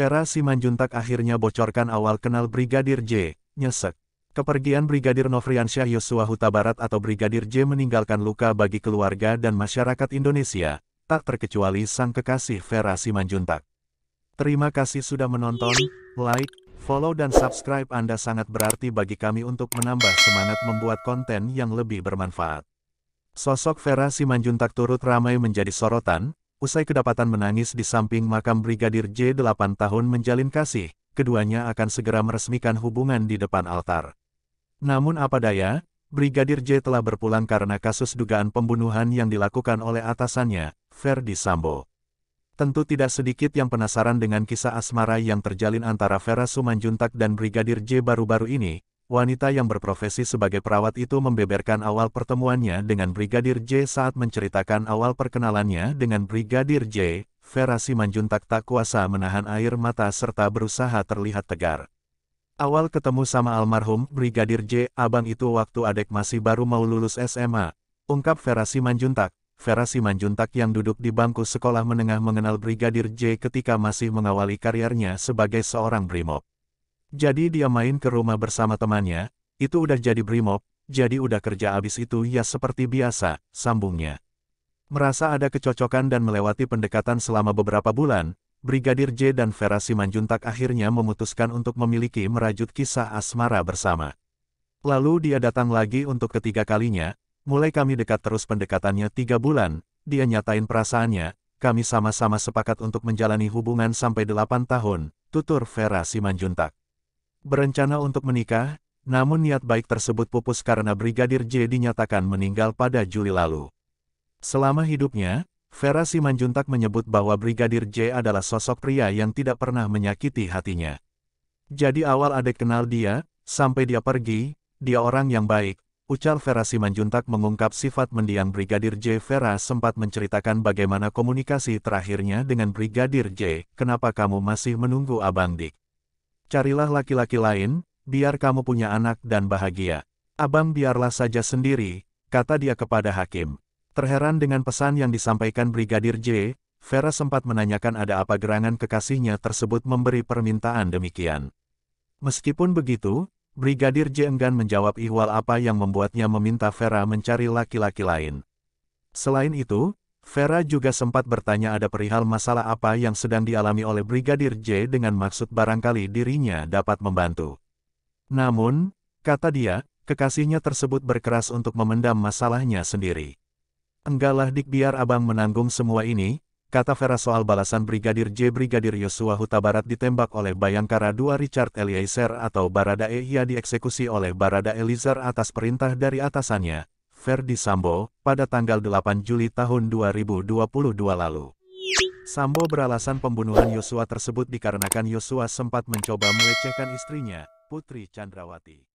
Vera Simanjuntak akhirnya bocorkan awal kenal Brigadir J, nyesek. Kepergian Brigadir Novriansyah Yosua Huta Barat atau Brigadir J meninggalkan luka bagi keluarga dan masyarakat Indonesia, tak terkecuali sang kekasih Vera Simanjuntak. Terima kasih sudah menonton, like, follow dan subscribe Anda sangat berarti bagi kami untuk menambah semangat membuat konten yang lebih bermanfaat. Sosok Vera Simanjuntak turut ramai menjadi sorotan, usai kedapatan menangis di samping makam Brigadir J 8 tahun menjalin kasih, keduanya akan segera meresmikan hubungan di depan altar. Namun apa daya, Brigadir J telah berpulang karena kasus dugaan pembunuhan yang dilakukan oleh atasannya, Ferdi Sambo. Tentu tidak sedikit yang penasaran dengan kisah asmara yang terjalin antara Vera Sumanjuntak dan Brigadir J baru-baru ini, wanita yang berprofesi sebagai perawat itu membeberkan awal pertemuannya dengan Brigadir J saat menceritakan awal perkenalannya dengan Brigadir J, Vera Simanjuntak tak kuasa menahan air mata serta berusaha terlihat tegar. Awal ketemu sama almarhum Brigadir J, abang itu waktu adek masih baru mau lulus SMA, ungkap Vera Simanjuntak. Vera Simanjuntak yang duduk di bangku sekolah menengah mengenal Brigadir J ketika masih mengawali karirnya sebagai seorang brimob. Jadi dia main ke rumah bersama temannya, itu udah jadi brimob, jadi udah kerja abis itu ya seperti biasa, sambungnya. Merasa ada kecocokan dan melewati pendekatan selama beberapa bulan, Brigadir J dan Vera Simanjuntak akhirnya memutuskan untuk memiliki merajut kisah asmara bersama. Lalu dia datang lagi untuk ketiga kalinya, mulai kami dekat terus pendekatannya tiga bulan, dia nyatain perasaannya, kami sama-sama sepakat untuk menjalani hubungan sampai delapan tahun, tutur Vera Simanjuntak. Berencana untuk menikah, namun niat baik tersebut pupus karena Brigadir J dinyatakan meninggal pada Juli lalu. Selama hidupnya, Vera Simanjuntak menyebut bahwa Brigadir J adalah sosok pria yang tidak pernah menyakiti hatinya. Jadi awal adek kenal dia, sampai dia pergi, dia orang yang baik, ucal Vera Simanjuntak mengungkap sifat mendiang Brigadir J. Vera sempat menceritakan bagaimana komunikasi terakhirnya dengan Brigadir J, kenapa kamu masih menunggu Abang Dik. Carilah laki-laki lain, biar kamu punya anak dan bahagia. Abang biarlah saja sendiri, kata dia kepada hakim. Terheran dengan pesan yang disampaikan Brigadir J, Vera sempat menanyakan ada apa gerangan kekasihnya tersebut memberi permintaan demikian. Meskipun begitu, Brigadir J enggan menjawab ihwal apa yang membuatnya meminta Vera mencari laki-laki lain. Selain itu, Vera juga sempat bertanya ada perihal masalah apa yang sedang dialami oleh Brigadir J dengan maksud barangkali dirinya dapat membantu. Namun, kata dia, kekasihnya tersebut berkeras untuk memendam masalahnya sendiri. Enggaklah dik biar abang menanggung semua ini, kata Vera soal balasan Brigadir J. Brigadir Yosua Huta Barat ditembak oleh Bayangkara II Richard Eliezer atau Baradae ia dieksekusi oleh Barada Eliezer atas perintah dari atasannya, Verdi Sambo, pada tanggal 8 Juli tahun 2022 lalu. Sambo beralasan pembunuhan Yosua tersebut dikarenakan Yosua sempat mencoba melecehkan istrinya, Putri Chandrawati.